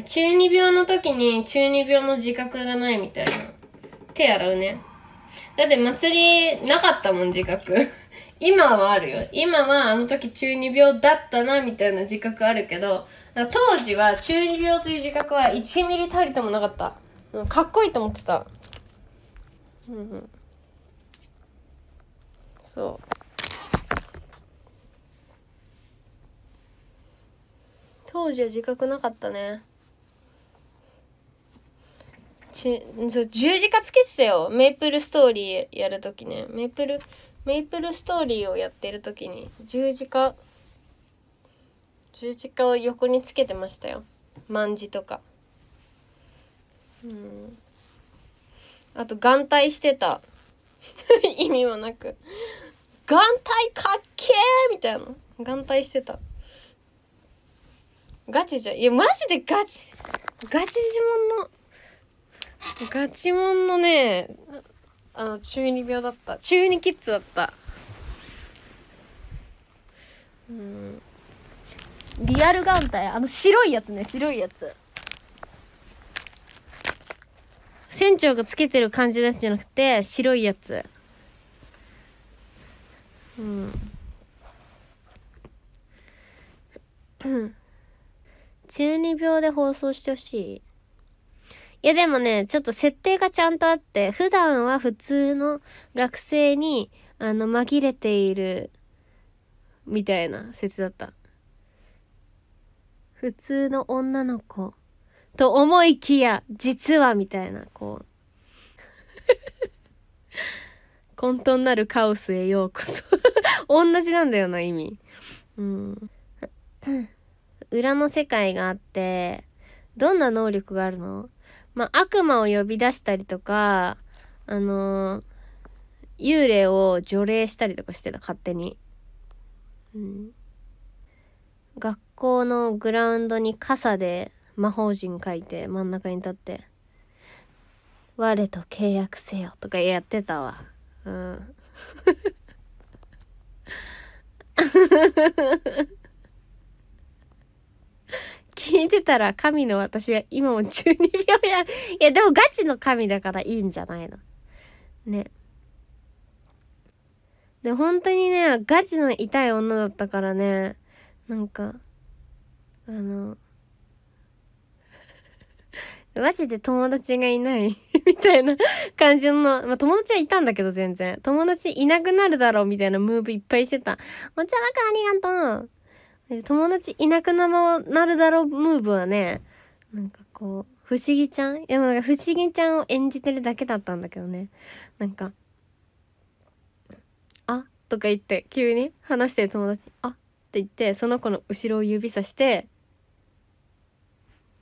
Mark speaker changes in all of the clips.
Speaker 1: 中二病の時に中二病の自覚がないみたいな。手洗うね。だって祭りなかったもん、自覚。今はあるよ。今はあの時中二病だったな、みたいな自覚あるけど、当時は中二病という自覚は1ミリたりともなかった。かっこいいと思ってた。うん。そう。当時は自覚なかったね。しそう十字架つけてたよメイプルストーリーやるときねメイプルメイプルストーリーをやってるときに十字架十字架を横につけてましたよ万字とかうんあと眼帯してた 意味もなく眼帯かっけーみたいな眼帯してたガチじゃいやマジでガチガチ自慢のガチモンのね、あの、中二病だった。中二キッズだった。うん。リアル眼帯。あの、白いやつね、白いやつ。船長がつけてる感じのやつじゃなくて、白いやつ。うん。中二病で放送してほしい。いやでもね、ちょっと設定がちゃんとあって、普段は普通の学生に、あの、紛れている、みたいな説だった。普通の女の子。と思いきや、実は、みたいな、こう。混沌なるカオスへようこそ 同じなんだよな、意味。うん。裏の世界があって、どんな能力があるのまあ、悪魔を呼び出したりとか、あのー、幽霊を除霊したりとかしてた、勝手に。うん。学校のグラウンドに傘で魔法陣書いて真ん中に立って「我と契約せよ」とかやってたわうん。聞いてたら神の私は今も12秒や、いやでもガチの神だからいいんじゃないの。ね。で、本当にね、ガチの痛い女だったからね、なんか、あの、マジで友達がいない みたいな感じの、まあ、友達はいたんだけど全然。友達いなくなるだろうみたいなムーブいっぱいしてた。お茶ばかありがとう友達いなくなるだろうムーブはね、なんかこう、不思議ちゃんいや、なんか不思議ちゃんを演じてるだけだったんだけどね。なんか、あとか言って、急に話してる友達、あって言って、その子の後ろを指さして、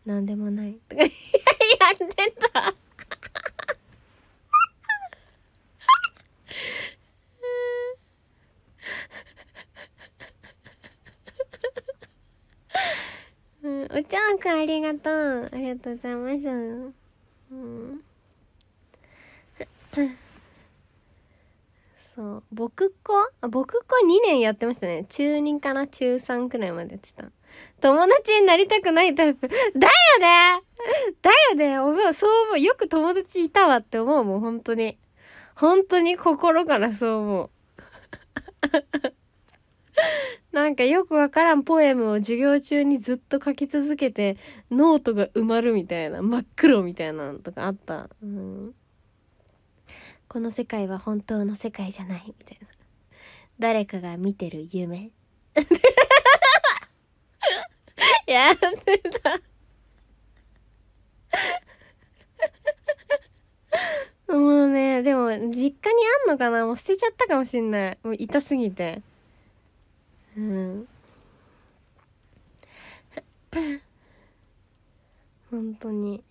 Speaker 1: なんでもない。とか、いや、やってたちわくんありがとうありがとうございます、うん、そう僕子あ僕子2年やってましたね中2から中3くらいまでやってた友達になりたくないタイプ だよねだよねおぶそう思うよく友達いたわって思うもん本当に本当に心からそう思うなんかよくわからんポエムを授業中にずっと書き続けてノートが埋まるみたいな真っ黒みたいなのとかあった、うん、この世界は本当の世界じゃないみたいな誰かが見てる夢 やってた もうねでも実家にあんのかなもう捨てちゃったかもしんないもう痛すぎて。うん本当に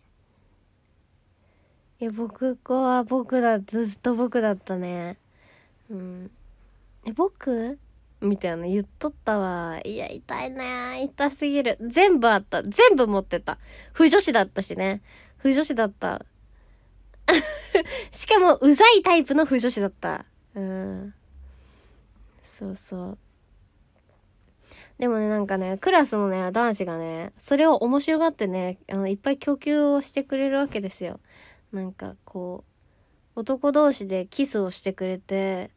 Speaker 1: いや僕子は僕だずっと僕だったねうんえ僕みたいな言っとったわ。いや、痛いね。痛すぎる。全部あった。全部持ってた。不女子だったしね。不女子だった。しかも、うざいタイプの不女子だった。うん。そうそう。でもね、なんかね、クラスのね、男子がね、それを面白がってね、あの、いっぱい供給をしてくれるわけですよ。なんか、こう、男同士でキスをしてくれて、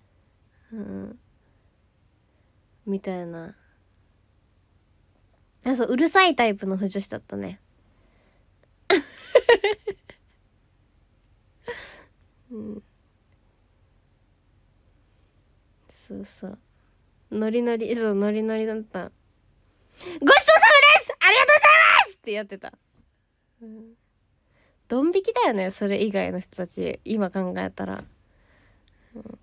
Speaker 1: うん、みたいな。あ、そう、うるさいタイプの不女子だったね。うん。そうそう。ノリノリ、そう、ノリノリだった。ごちそうさまですありがとうございますってやってた。ドン引きだよね、それ以外の人たち。今考えたら。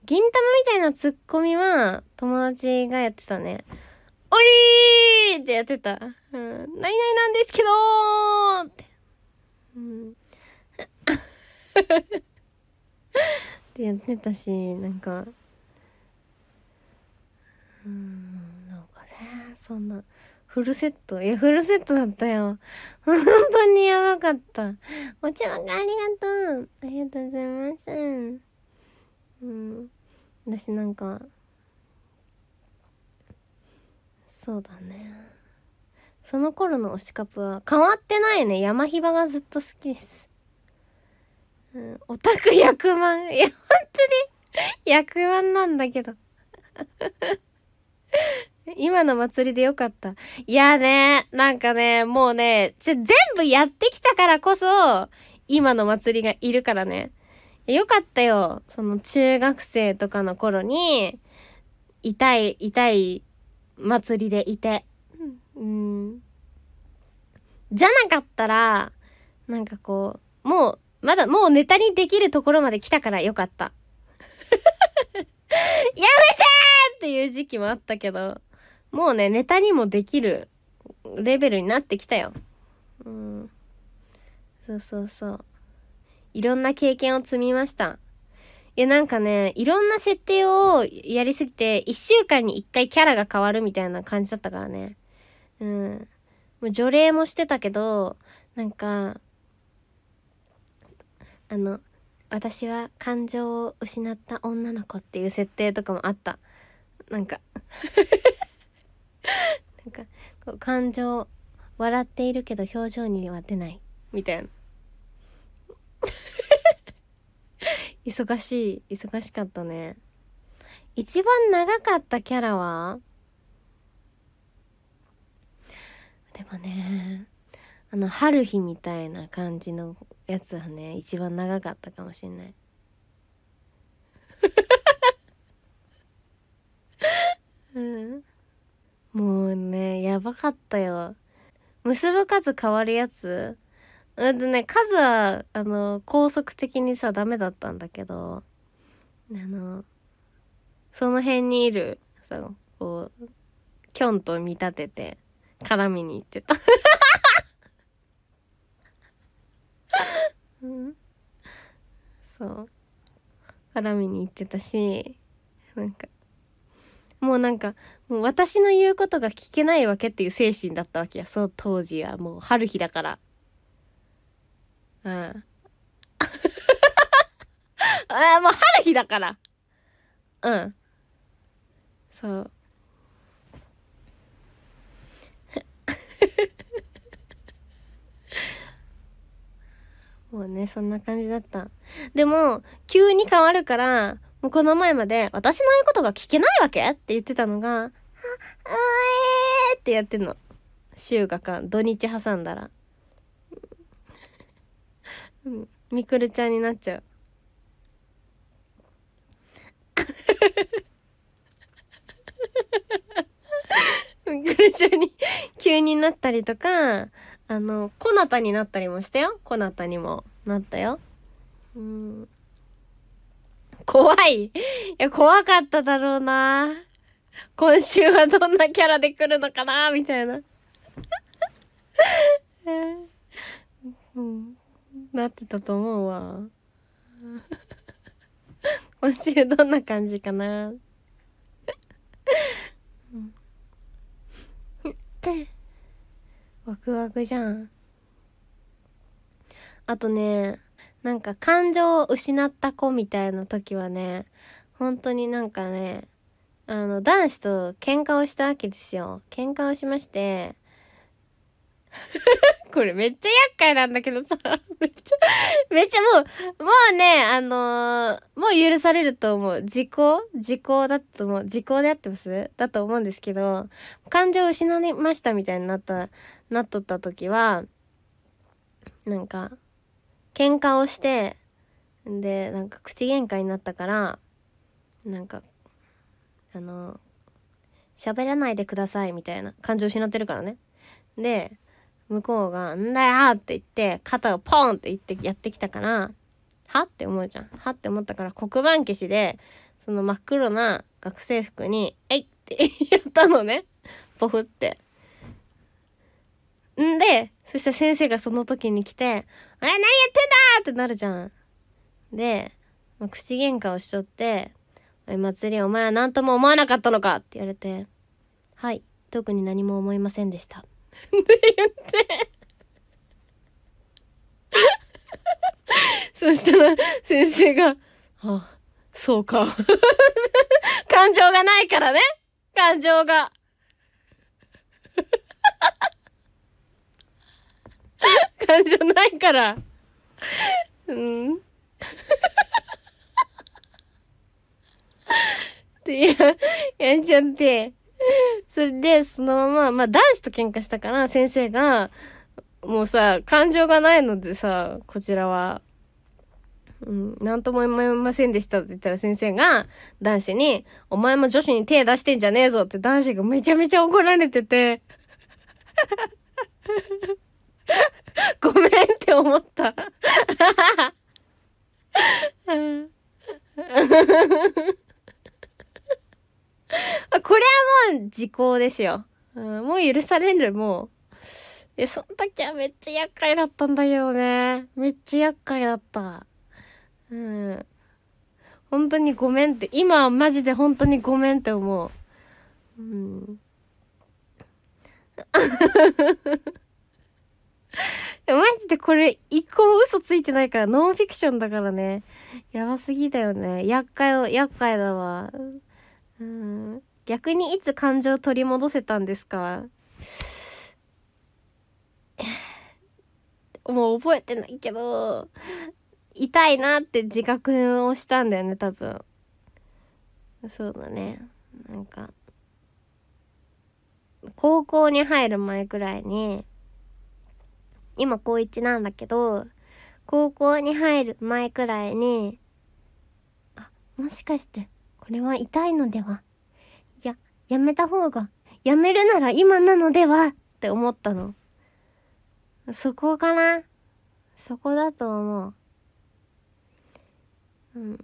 Speaker 1: 銀玉みたいなツッコミは、友達がやってたね。おりーってやってた。うん。何々なんですけどーって。うん。ってやってたし、なんか、そんな。フルセットいや、フルセットだったよ。本当にやばかった。お茶碗がありがとうありがとうございます。うん。私なんか、そうだね。その頃の推しカプは変わってないね。山ひばがずっと好きです。うん、オタク役満。いや、本当に役満なんだけど 今の祭りでよかった。いやね、なんかね、もうね、全部やってきたからこそ、今の祭りがいるからね。よかったよ。その中学生とかの頃に、痛い、痛い祭りでいて。うん。じゃなかったら、なんかこう、もう、まだ、もうネタにできるところまで来たからよかった。やめてーっていう時期もあったけど、もうね、ネタにもできるレベルになってきたよ。うん。そうそうそう。いろんな経験を積みました。いや、なんかね、いろんな設定をやりすぎて、1週間に1回キャラが変わるみたいな感じだったからね。うん。もう除霊もしてたけど、なんか、あの、私は感情を失った女の子っていう設定とかもあった。なんかなんかこう感情笑っているけど表情には出ないみたいな忙しい忙しかったね一番長かったキャラはでもねあの春日みたいな感じのやつはね一番長かったかもしんないうんもうねやばかったよ結ぶ数変わるやつうんとね数はあの高速的にさダメだったんだけどあのその辺にいるさこうキョンと見立てて絡みに行ってた うん、そう絡みに行ってたしなんかもうなんかもう私の言うことが聞けないわけっていう精神だったわけやそう当時はもう春日だからうん あもう春日だからうんそう もうねそんな感じだったでも急に変わるからもうこの前まで私の言うことが聞けないわけって言ってたのが、うえーってやってんの。週がか、土日挟んだら。みくるちゃんになっちゃう。みくるちゃんに急になったりとか、あの、コナタになったりもしたよ。コナタにもなったよ。うん。怖い。いや、怖かっただろうな。今週はどんなキャラで来るのかなみたいな なってたと思うわ。今週どんな感じかなワクワクじゃん。あとね、なんか感情を失った子みたいな時はね、本当になんかね、あの、男子と喧嘩をしたわけですよ。喧嘩をしまして、これめっちゃ厄介なんだけどさ、めっちゃ、めっちゃもう、もうね、あのー、もう許されると思う。時効時効だと思う。時効であってますだと思うんですけど、感情を失いましたみたいになった、なっとった時は、なんか、喧嘩をしてでなんか口喧嘩になったからなんかあの喋らないでくださいみたいな感情失ってるからねで向こうが「んだよ!」って言って肩をポンって言ってやってきたからはって思うじゃんはって思ったから黒板消しでその真っ黒な学生服に「えい!」ってやったのねポフって。んでそしたら先生がその時に来てあれ何やってんだってなるじゃん。で、まあ、口喧嘩をしちょって、おい祭りお前は何とも思わなかったのかって言われて、はい、特に何も思いませんでした。って言って そしたら先生が、あ、そうか。感情がないからね。感情が。感情ないから。うん。ってや、やっちゃって。それで、そのまま、まあ男子と喧嘩したから、先生が、もうさ、感情がないのでさ、こちらは、うん、なんとも思いませんでしたって言ったら先生が男子に、お前も女子に手出してんじゃねえぞって男子がめちゃめちゃ怒られてて ごめんって思った。あこれはもう時効ですよ。うん、もう許される、もう。え、その時はめっちゃ厄介だったんだけどね。めっちゃ厄介だった。うん。本当にごめんって、今はマジで本当にごめんって思う。うん。マジでこれ一個も嘘ついてないからノンフィクションだからね。やばすぎだよね。厄介、厄介だわ。うん。逆にいつ感情取り戻せたんですか もう覚えてないけど、痛いなって自覚をしたんだよね、多分。そうだね。なんか、高校に入る前くらいに、今高1なんだけど高校に入る前くらいにあもしかしてこれは痛いのではいややめた方がやめるなら今なのではって思ったのそこかなそこだと思ううん